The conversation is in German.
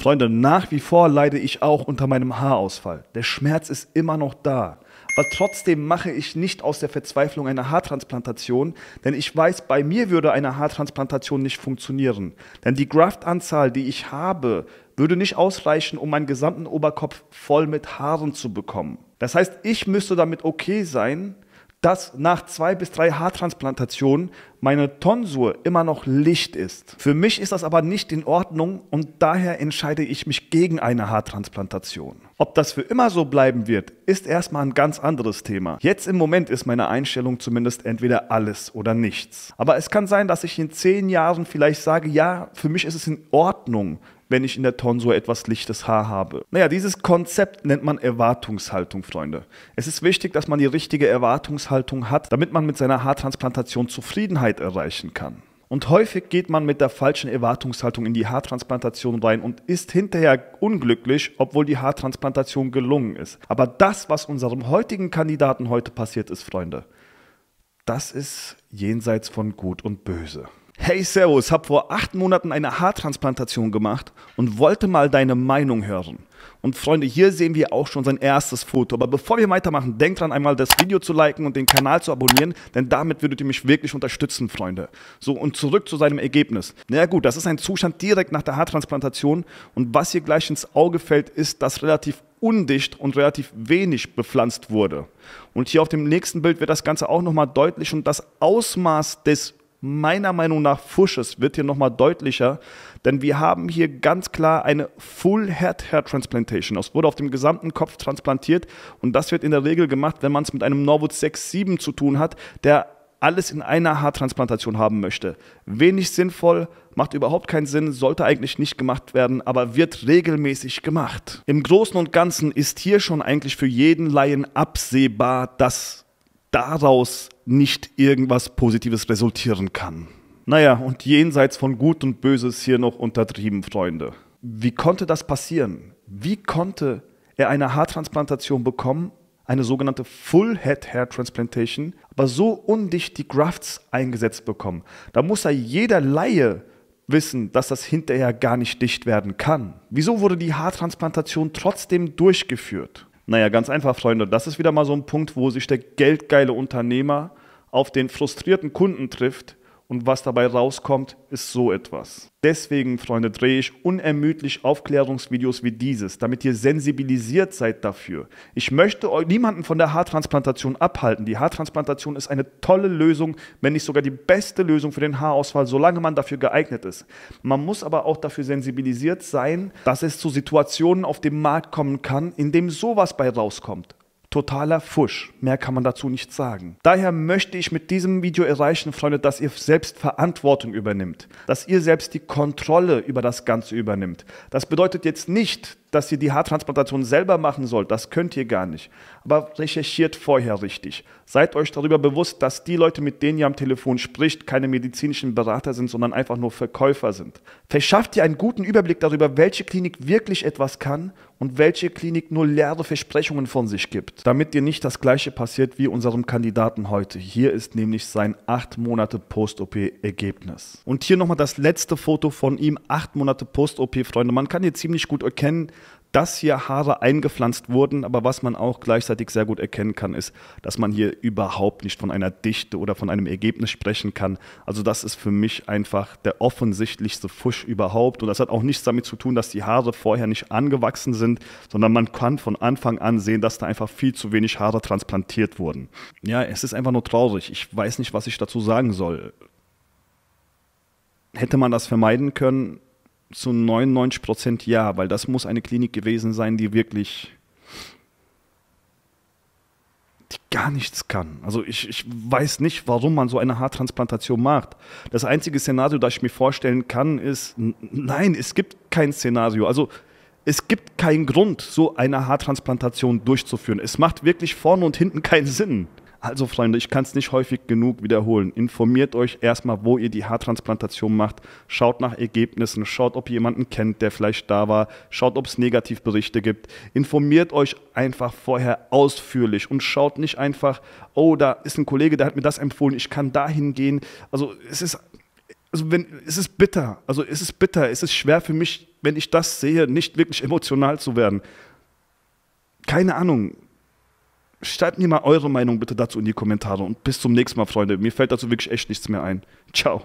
Freunde, nach wie vor leide ich auch unter meinem Haarausfall. Der Schmerz ist immer noch da. Aber trotzdem mache ich nicht aus der Verzweiflung eine Haartransplantation, denn ich weiß, bei mir würde eine Haartransplantation nicht funktionieren. Denn die Graftanzahl, die ich habe, würde nicht ausreichen, um meinen gesamten Oberkopf voll mit Haaren zu bekommen. Das heißt, ich müsste damit okay sein, dass nach zwei bis drei Haartransplantationen meine Tonsur immer noch Licht ist. Für mich ist das aber nicht in Ordnung und daher entscheide ich mich gegen eine Haartransplantation. Ob das für immer so bleiben wird, ist erstmal ein ganz anderes Thema. Jetzt im Moment ist meine Einstellung zumindest entweder alles oder nichts. Aber es kann sein, dass ich in zehn Jahren vielleicht sage, ja, für mich ist es in Ordnung, wenn ich in der Tonsur etwas lichtes Haar habe. Naja, dieses Konzept nennt man Erwartungshaltung, Freunde. Es ist wichtig, dass man die richtige Erwartungshaltung hat, damit man mit seiner Haartransplantation Zufriedenheit erreichen kann. Und häufig geht man mit der falschen Erwartungshaltung in die Haartransplantation rein und ist hinterher unglücklich, obwohl die Haartransplantation gelungen ist. Aber das, was unserem heutigen Kandidaten heute passiert ist, Freunde, das ist jenseits von Gut und Böse. Hey Servus, hab vor acht Monaten eine Haartransplantation gemacht und wollte mal deine Meinung hören. Und Freunde, hier sehen wir auch schon sein erstes Foto. Aber bevor wir weitermachen, denkt dran, einmal das Video zu liken und den Kanal zu abonnieren, denn damit würdet ihr mich wirklich unterstützen, Freunde. So, und zurück zu seinem Ergebnis. Na naja, gut, das ist ein Zustand direkt nach der Haartransplantation und was hier gleich ins Auge fällt, ist, dass relativ undicht und relativ wenig bepflanzt wurde. Und hier auf dem nächsten Bild wird das Ganze auch nochmal deutlich und das Ausmaß des meiner Meinung nach Fusch ist, wird hier nochmal deutlicher, denn wir haben hier ganz klar eine Full Head Hair Transplantation. Das wurde auf dem gesamten Kopf transplantiert und das wird in der Regel gemacht, wenn man es mit einem Norwood 6-7 zu tun hat, der alles in einer Haartransplantation haben möchte. Wenig sinnvoll, macht überhaupt keinen Sinn, sollte eigentlich nicht gemacht werden, aber wird regelmäßig gemacht. Im Großen und Ganzen ist hier schon eigentlich für jeden Laien absehbar, dass daraus nicht irgendwas Positives resultieren kann. Naja, und jenseits von Gut und Böses hier noch untertrieben, Freunde. Wie konnte das passieren? Wie konnte er eine Haartransplantation bekommen, eine sogenannte Full Head Hair Transplantation, aber so undicht die Grafts eingesetzt bekommen? Da muss ja jeder Laie wissen, dass das hinterher gar nicht dicht werden kann. Wieso wurde die Haartransplantation trotzdem durchgeführt? Naja, ganz einfach, Freunde, das ist wieder mal so ein Punkt, wo sich der geldgeile Unternehmer auf den frustrierten Kunden trifft, und was dabei rauskommt, ist so etwas. Deswegen, Freunde, drehe ich unermüdlich Aufklärungsvideos wie dieses, damit ihr sensibilisiert seid dafür. Ich möchte euch niemanden von der Haartransplantation abhalten. Die Haartransplantation ist eine tolle Lösung, wenn nicht sogar die beste Lösung für den Haarausfall, solange man dafür geeignet ist. Man muss aber auch dafür sensibilisiert sein, dass es zu Situationen auf dem Markt kommen kann, in dem sowas bei rauskommt totaler Fusch. Mehr kann man dazu nicht sagen. Daher möchte ich mit diesem Video erreichen, Freunde, dass ihr selbst Verantwortung übernimmt, dass ihr selbst die Kontrolle über das Ganze übernimmt. Das bedeutet jetzt nicht, dass ihr die Haartransplantation selber machen sollt, das könnt ihr gar nicht. Aber recherchiert vorher richtig. Seid euch darüber bewusst, dass die Leute, mit denen ihr am Telefon spricht, keine medizinischen Berater sind, sondern einfach nur Verkäufer sind. Verschafft ihr einen guten Überblick darüber, welche Klinik wirklich etwas kann und welche Klinik nur leere Versprechungen von sich gibt, damit dir nicht das gleiche passiert wie unserem Kandidaten heute. Hier ist nämlich sein 8 Monate Post-OP-Ergebnis. Und hier nochmal das letzte Foto von ihm, 8 Monate Post-OP, Freunde. Man kann hier ziemlich gut erkennen, dass hier Haare eingepflanzt wurden, aber was man auch gleichzeitig sehr gut erkennen kann, ist, dass man hier überhaupt nicht von einer Dichte oder von einem Ergebnis sprechen kann. Also das ist für mich einfach der offensichtlichste Fusch überhaupt und das hat auch nichts damit zu tun, dass die Haare vorher nicht angewachsen sind, sind, sondern man kann von Anfang an sehen, dass da einfach viel zu wenig Haare transplantiert wurden. Ja, es ist einfach nur traurig. Ich weiß nicht, was ich dazu sagen soll. Hätte man das vermeiden können? Zu 99 Prozent ja, weil das muss eine Klinik gewesen sein, die wirklich die gar nichts kann. Also ich, ich weiß nicht, warum man so eine Haartransplantation macht. Das einzige Szenario, das ich mir vorstellen kann, ist, nein, es gibt kein Szenario. Also es gibt keinen Grund, so eine Haartransplantation durchzuführen. Es macht wirklich vorne und hinten keinen Sinn. Also Freunde, ich kann es nicht häufig genug wiederholen. Informiert euch erstmal, wo ihr die Haartransplantation macht. Schaut nach Ergebnissen, schaut, ob ihr jemanden kennt, der vielleicht da war. Schaut, ob es Negativberichte gibt. Informiert euch einfach vorher ausführlich und schaut nicht einfach, oh, da ist ein Kollege, der hat mir das empfohlen, ich kann dahin gehen. Also es ist also wenn, es ist bitter, also es ist bitter, es ist schwer für mich, wenn ich das sehe, nicht wirklich emotional zu werden. Keine Ahnung. Schreibt mir mal eure Meinung bitte dazu in die Kommentare und bis zum nächsten Mal, Freunde. Mir fällt dazu wirklich echt nichts mehr ein. Ciao.